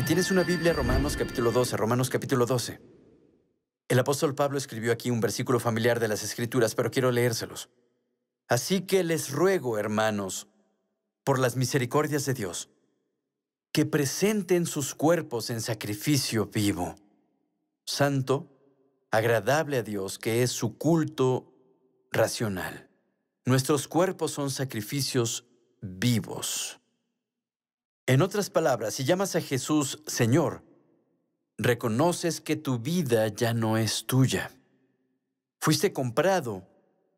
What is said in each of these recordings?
Si tienes una Biblia, Romanos capítulo 12, Romanos capítulo 12. El apóstol Pablo escribió aquí un versículo familiar de las Escrituras, pero quiero leérselos. Así que les ruego, hermanos, por las misericordias de Dios, que presenten sus cuerpos en sacrificio vivo, santo, agradable a Dios, que es su culto racional. Nuestros cuerpos son sacrificios vivos. En otras palabras, si llamas a Jesús Señor, reconoces que tu vida ya no es tuya. Fuiste comprado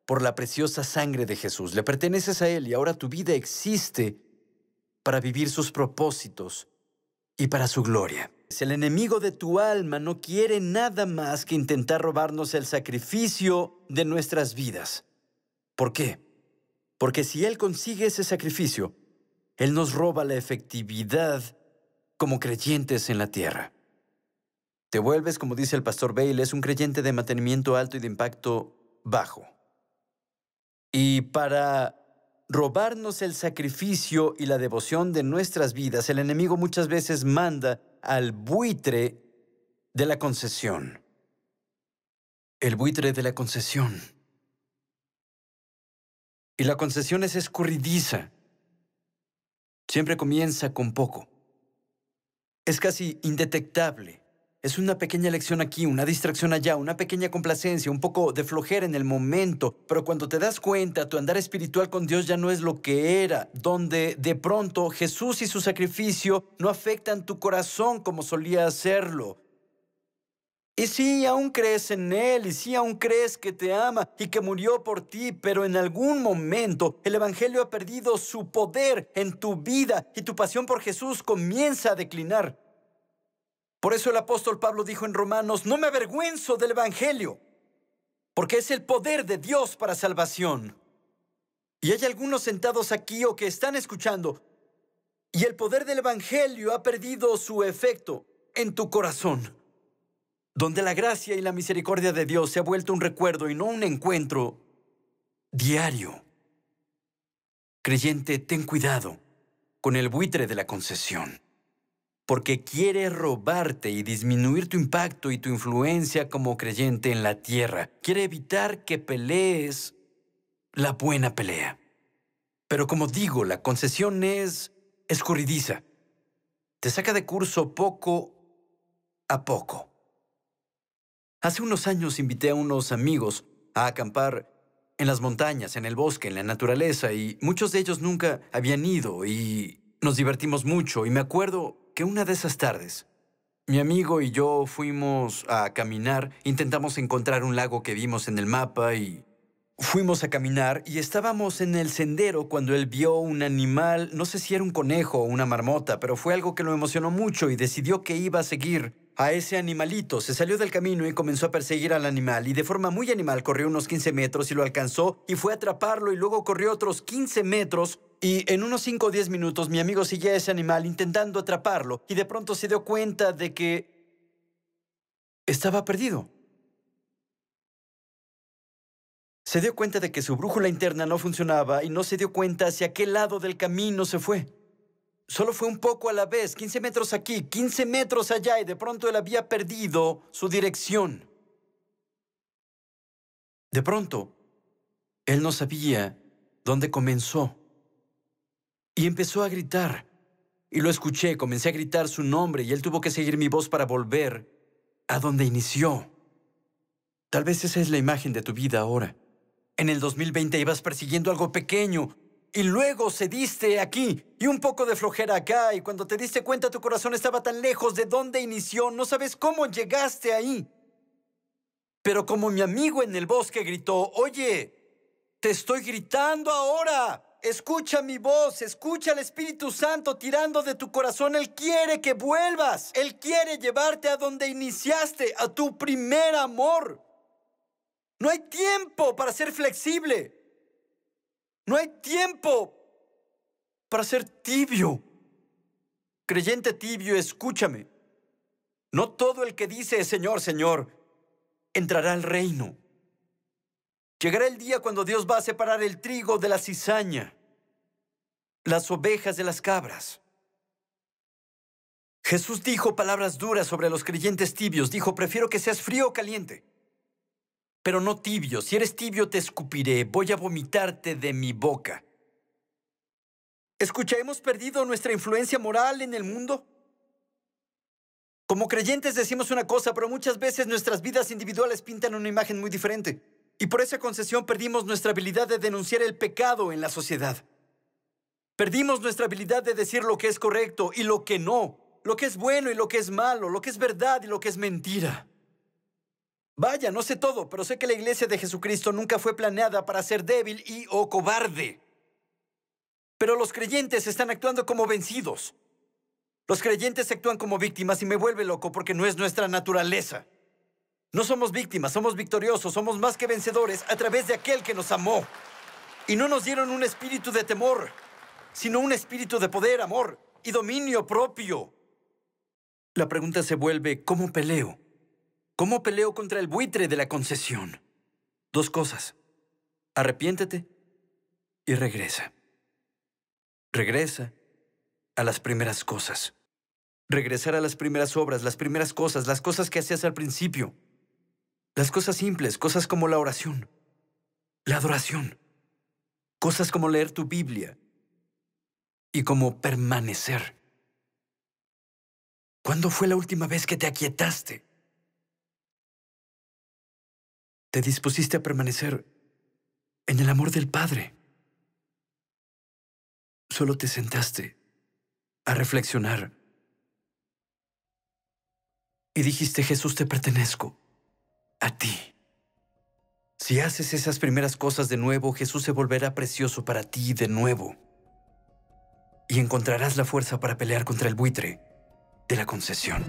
por la preciosa sangre de Jesús. Le perteneces a Él y ahora tu vida existe para vivir sus propósitos y para su gloria. El enemigo de tu alma no quiere nada más que intentar robarnos el sacrificio de nuestras vidas. ¿Por qué? Porque si Él consigue ese sacrificio, él nos roba la efectividad como creyentes en la tierra. Te vuelves, como dice el pastor Bale, es un creyente de mantenimiento alto y de impacto bajo. Y para robarnos el sacrificio y la devoción de nuestras vidas, el enemigo muchas veces manda al buitre de la concesión. El buitre de la concesión. Y la concesión es escurridiza. Siempre comienza con poco. Es casi indetectable. Es una pequeña lección aquí, una distracción allá, una pequeña complacencia, un poco de flojera en el momento, pero cuando te das cuenta, tu andar espiritual con Dios ya no es lo que era, donde de pronto Jesús y su sacrificio no afectan tu corazón como solía hacerlo. Y si aún crees en Él, y si aún crees que te ama y que murió por ti, pero en algún momento el Evangelio ha perdido su poder en tu vida y tu pasión por Jesús comienza a declinar. Por eso el apóstol Pablo dijo en Romanos, no me avergüenzo del Evangelio, porque es el poder de Dios para salvación. Y hay algunos sentados aquí o que están escuchando, y el poder del Evangelio ha perdido su efecto en tu corazón donde la gracia y la misericordia de Dios se ha vuelto un recuerdo y no un encuentro diario. Creyente, ten cuidado con el buitre de la concesión, porque quiere robarte y disminuir tu impacto y tu influencia como creyente en la tierra. Quiere evitar que pelees la buena pelea. Pero como digo, la concesión es escurridiza. Te saca de curso poco a poco. Hace unos años invité a unos amigos a acampar en las montañas, en el bosque, en la naturaleza, y muchos de ellos nunca habían ido y nos divertimos mucho. Y me acuerdo que una de esas tardes, mi amigo y yo fuimos a caminar, intentamos encontrar un lago que vimos en el mapa y Fuimos a caminar y estábamos en el sendero cuando él vio un animal, no sé si era un conejo o una marmota, pero fue algo que lo emocionó mucho y decidió que iba a seguir a ese animalito. Se salió del camino y comenzó a perseguir al animal y de forma muy animal corrió unos 15 metros y lo alcanzó y fue a atraparlo y luego corrió otros 15 metros y en unos 5 o 10 minutos mi amigo siguió a ese animal intentando atraparlo y de pronto se dio cuenta de que estaba perdido. Se dio cuenta de que su brújula interna no funcionaba y no se dio cuenta hacia qué lado del camino se fue. Solo fue un poco a la vez, 15 metros aquí, 15 metros allá, y de pronto él había perdido su dirección. De pronto, él no sabía dónde comenzó. Y empezó a gritar. Y lo escuché, comencé a gritar su nombre y él tuvo que seguir mi voz para volver a donde inició. Tal vez esa es la imagen de tu vida ahora. En el 2020 ibas persiguiendo algo pequeño y luego cediste aquí y un poco de flojera acá y cuando te diste cuenta tu corazón estaba tan lejos de donde inició, no sabes cómo llegaste ahí. Pero como mi amigo en el bosque gritó, oye, te estoy gritando ahora. Escucha mi voz, escucha al Espíritu Santo tirando de tu corazón. Él quiere que vuelvas. Él quiere llevarte a donde iniciaste, a tu primer amor. No hay tiempo para ser flexible. No hay tiempo para ser tibio. Creyente tibio, escúchame. No todo el que dice Señor, Señor, entrará al reino. Llegará el día cuando Dios va a separar el trigo de la cizaña, las ovejas de las cabras. Jesús dijo palabras duras sobre los creyentes tibios. Dijo, prefiero que seas frío o caliente pero no tibio. Si eres tibio te escupiré, voy a vomitarte de mi boca. Escucha, ¿hemos perdido nuestra influencia moral en el mundo? Como creyentes decimos una cosa, pero muchas veces nuestras vidas individuales pintan una imagen muy diferente. Y por esa concesión perdimos nuestra habilidad de denunciar el pecado en la sociedad. Perdimos nuestra habilidad de decir lo que es correcto y lo que no, lo que es bueno y lo que es malo, lo que es verdad y lo que es mentira. Vaya, no sé todo, pero sé que la iglesia de Jesucristo nunca fue planeada para ser débil y o cobarde. Pero los creyentes están actuando como vencidos. Los creyentes actúan como víctimas y me vuelve loco porque no es nuestra naturaleza. No somos víctimas, somos victoriosos, somos más que vencedores a través de aquel que nos amó. Y no nos dieron un espíritu de temor, sino un espíritu de poder, amor y dominio propio. La pregunta se vuelve, ¿cómo peleo? ¿Cómo peleo contra el buitre de la concesión? Dos cosas. Arrepiéntete y regresa. Regresa a las primeras cosas. Regresar a las primeras obras, las primeras cosas, las cosas que hacías al principio. Las cosas simples, cosas como la oración, la adoración, cosas como leer tu Biblia y como permanecer. ¿Cuándo fue la última vez que te aquietaste? te dispusiste a permanecer en el amor del Padre. Solo te sentaste a reflexionar y dijiste, Jesús, te pertenezco a ti. Si haces esas primeras cosas de nuevo, Jesús se volverá precioso para ti de nuevo. Y encontrarás la fuerza para pelear contra el buitre de la concesión.